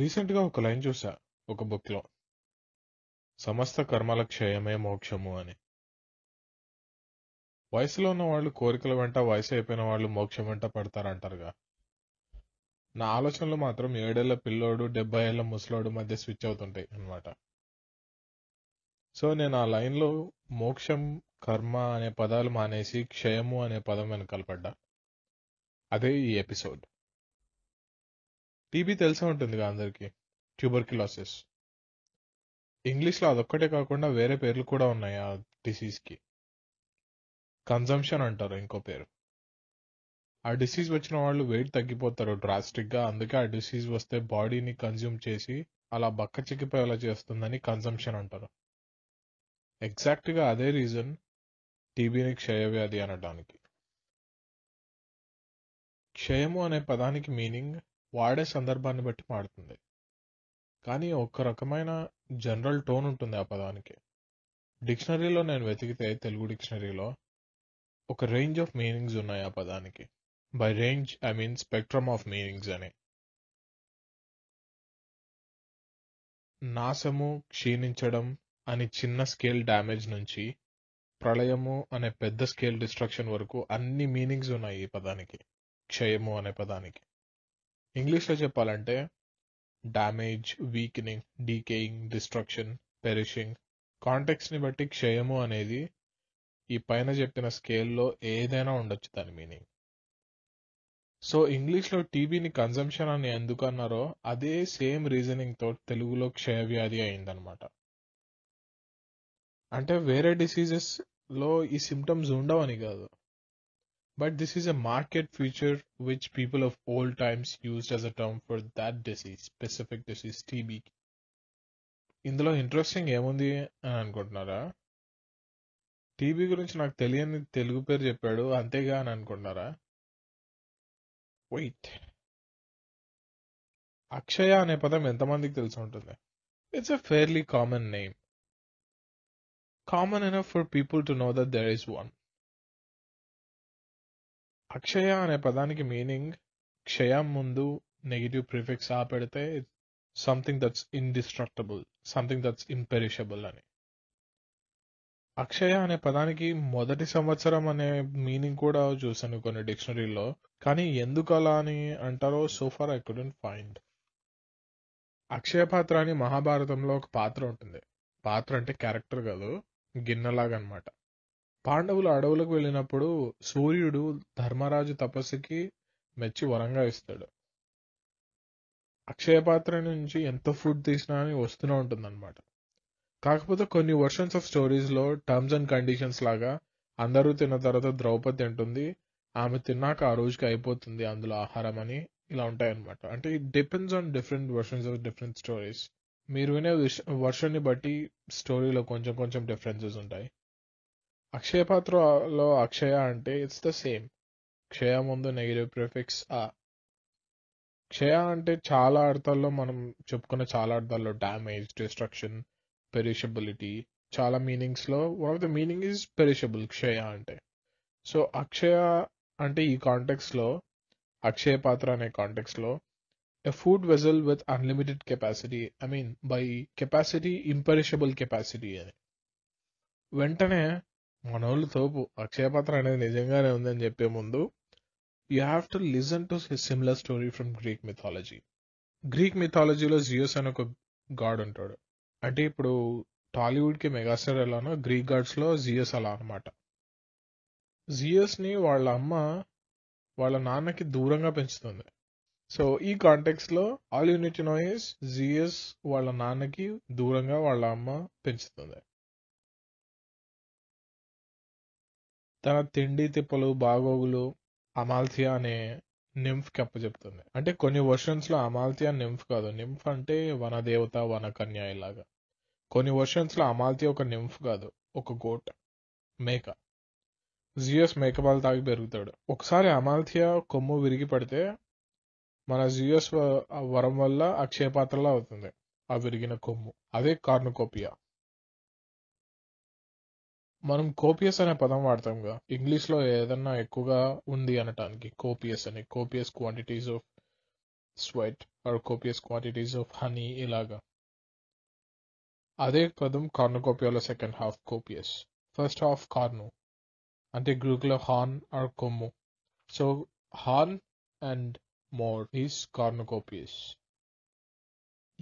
రీసెంట్గా ఒక లైన్ చూసా ఒక బుక్లో సమస్త కర్మల క్షయమే మోక్షము అని వయసులో ఉన్న వాళ్ళు కోరికల వెంట వయసు అయిపోయిన వాళ్ళు మోక్షం వెంట పడతారంటారుగా నా ఆలోచనలు మాత్రం ఏడేళ్ల పిల్లోడు డెబ్బై ఏళ్ళ ముసలోడు మధ్య స్విచ్ అవుతుంటాయి అనమాట సో నేను ఆ లైన్లో మోక్షం కర్మ అనే పదాలు మానేసి క్షయము అనే పదం వెనకాల పడ్డా అదే ఈ ఎపిసోడ్ టీబీ తెలిసే ఉంటుందిగా అందరికీ ట్యూబర్క్యులాసిస్ ఇంగ్లీష్లో అదొక్కటే కాకుండా వేరే పేర్లు కూడా ఉన్నాయి ఆ డిసీజ్కి కన్జంప్షన్ అంటారు ఇంకో పేరు ఆ డిసీజ్ వచ్చిన వాళ్ళు వెయిట్ తగ్గిపోతారు డ్రాస్టిక్గా అందుకే ఆ డిసీజ్ వస్తే బాడీని కన్జ్యూమ్ చేసి అలా బక్క చిక్కిపోయేలా చేస్తుందని కన్జంప్షన్ అంటారు ఎగ్జాక్ట్గా అదే రీజన్ టీబీని క్షయవ్యాధి అనడానికి క్షయము అనే పదానికి మీనింగ్ వాడే సందర్భాన్ని బట్టి మారుతుంది కానీ ఒక రకమైన జనరల్ టోన్ ఉంటుంది ఆ పదానికి డిక్షనరీలో నేను వెతికితే తెలుగు డిక్షనరీలో ఒక రేంజ్ ఆఫ్ మీనింగ్స్ ఉన్నాయి ఆ పదానికి by range I mean spectrum of meanings అని నాశము క్షీణించడం అని చిన్న స్కేల్ డ్యామేజ్ నుంచి ప్రళయము అనే పెద్ద స్కేల్ డిస్ట్రక్షన్ వరకు అన్ని మీనింగ్స్ ఉన్నాయి ఈ పదానికి క్షయము అనే పదానికి ఇంగ్లీష్లో చెప్పాలంటే damage weakening decaying destruction perishing కాంటెక్స్ని బట్టి క్షయము అనేది ఈ పైన చెప్పిన స్కేల్లో ఏదైనా ఉండొచ్చు దాని మీనింగ్ సో ఇంగ్లీష్లో టీవీని కన్సంప్షన్ అని ఎందుకు అన్నారో అదే సేమ్ రీజనింగ్తో తెలుగులో క్షయవ్యాధి అయిందనమాట అంటే వేరే డిసీజెస్లో ఈ సిమ్టమ్స్ ఉండవని కాదు But this is a market feature which people of old times used as a term for that disease, specific disease TB. ఇందులో ఇంట్రెస్టింగ్ ఏముంది అని అనుకుంటున్నారా టీబీ గురించి నాకు తెలియని తెలుగు పేరు చెప్పాడు అంతేగా అని అనుకుంటున్నారా వెయిట్ అక్షయ అనే పదం ఎంతమందికి తెలిసి ఉంటుంది it's a fairly common name common enough for people to know that there is one Akshaya అనే పదానికి మీనింగ్ క్షయం ముందు నెగిటివ్ ప్రిఫిక్స్ ఆ పెడితే something that's indestructible something that's imperishable అని అక్షయ అనే పదానికి మొదటి సంవత్సరం అనే మీనింగ్ కూడా చూశాను కొన్ని డిక్షనరీలో కానీ ఎందుకు అలా అని అంటారో so far I couldn't find Akshaya Patra అని మహాభారతంలో ఒక పాత్ర ఉంటుంది పాత్ర అంటే క్యారెక్టర్ కాదు గిన్నెలాగా అనమాట పాండవులు అడవులకు వెళ్ళినప్పుడు సూర్యుడు ధర్మరాజు తపస్సుకి మెచ్చి వరంగా ఇస్తాడు అక్షయపాత్ర నుంచి ఎంత ఫుడ్ తీసినా అని వస్తూనే ఉంటుందన్నమాట కాకపోతే కొన్ని వర్షన్స్ ఆఫ్ స్టోరీస్లో టర్మ్స్ అండ్ కండిషన్స్ లాగా అందరూ తిన్న తర్వాత ద్రౌపది తింటుంది ఆమె తిన్నాక ఆ రోజుకి అయిపోతుంది అందులో ఆహారం అని ఇలా ఉంటాయన్నమాట అంటే it depends on different versions of different stories మీరు వినే వర్షన్ని బట్టి స్టోరీలో కొంచెం కొంచెం డిఫరెన్సెస్ ఉంటాయి అక్షయ పాత్రలో అక్షయ అంటే ఇట్స్ ద సేమ్ క్షయ ముందు నెగిటివ్ ప్రిఫిక్స్ ఆ క్షయ అంటే చాలా అర్థాల్లో మనం చెప్పుకునే చాలా అర్థాల్లో డ్యామేజ్ డిస్ట్రక్షన్ పెరిషబిలిటీ చాలా లో one of the meaning is perishable క్షయ అంటే సో అక్షయ అంటే ఈ లో అక్షయ పాత్ర అనే లో a food vessel with unlimited capacity I mean by capacity imperishable capacity అని వెంటనే మనోళ్ళు తోపు అక్షయపాత్ర అనేది నిజంగానే ఉందని చెప్పే ముందు you have to listen to similar story from Greek mythology Greek మిథాలజీలో జియోస్ అని ఒక గాడ్ ఉంటాడు అంటే ఇప్పుడు టాలీవుడ్కి మెగాస్టార్ ఎలానో గ్రీక్ గాడ్స్లో జియోస్ అలా అనమాట జియోస్ని వాళ్ళ అమ్మ వాళ్ళ నాన్నకి దూరంగా పెంచుతుంది సో ఈ కాంటెక్స్లో ఆల్ యూనిట్ నోయిస్ జియోస్ వాళ్ళ నాన్నకి దూరంగా వాళ్ళ అమ్మ పెంచుతుంది తన తిండి తిప్పలు బాగోగులు అమాల్సియా అనే నింఫ్కి అప్పచెప్తుంది అంటే కొన్ని వర్షన్స్లో అమాల్థియా నింఫ్ కాదు నింఫ్ అంటే వనదేవత వనకన్య ఇలాగా కొన్ని లో అమాల్సియా ఒక నింఫ్ కాదు ఒక గోట్ మేక జియోస్ మేకపాలు తాగి పెరుగుతాడు ఒకసారి అమాల్థియా కొమ్ము విరిగి పడితే మన జియోస్ వరం వల్ల అక్షయపాత్రలా అవుతుంది ఆ విరిగిన కొమ్ము అదే కార్నుకోపియా మనం కోపియస్ అనే పదం కదా ఇంగ్లీష్ లో ఏదన్నా ఎక్కువగా ఉంది అనటానికి కోపియస్ అని copious quantities of sweat or copious quantities of honey ఇలాగా అదే పదం కోపియాలో second half copious first half కార్ను అంటే గ్రీకులో హార్న్ ఆర్ కొమ్ము so horn and more is copious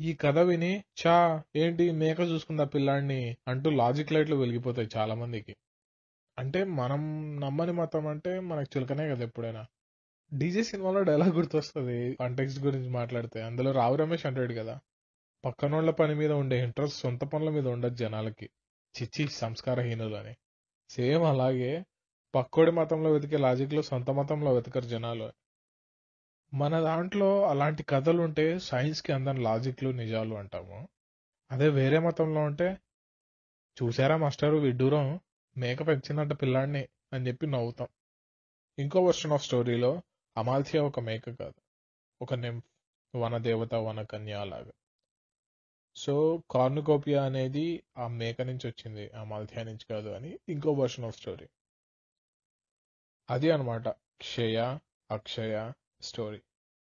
ఈ కథ విని చా ఏంటి మేక చూసుకుందా పిల్లాడిని అంటూ లాజిక్ లైట్లు వెలిగిపోతాయి చాలా మందికి అంటే మనం నమ్మని మతం అంటే మనకు చులకనే కదా ఎప్పుడైనా డీజే సినిమాలో డైలాగ్ గుర్తొస్తుంది కాంటెక్స్ గురించి మాట్లాడితే అందులో రావు రమేష్ అంటాడు కదా పక్కనోళ్ల పని మీద ఉండే ఇంట్రెస్ట్ సొంత పనుల మీద ఉండదు జనాలకి చిచ్చి సంస్కారహీనులు అని సేమ్ అలాగే పక్కోడి మతంలో వెతికే లాజిక్లో సొంత మతంలో వెతకరు జనాలు మన దాంట్లో అలాంటి కథలు ఉంటే సైన్స్‌కి అందని లాజిక్‌లు, నిజాలు అంటాము. అదే వేరే మతంలో ఉంటే, "చూసారా మాస్టారు విడ్డూరం, మేక పెంచినట్ట పిల్లాడిని" అని చెప్పి నవ్వుతాం. ఇంకో వెర్షన్ ఆఫ్ స్టోరీలో అమాల్థియా ఒక మేక కాదు. ఒక దేవత వనదేవత, వనకన్య లాగా సో, కార్నుకోపియా అనేది ఆ మేక నుంచి వచ్చింది ఆ మాల్థియా నుంచి కాదు అని ఇంకో వెర్షన్ ఆఫ్ స్టోరీ. అది అనమాట క్షయ, అక్షయ story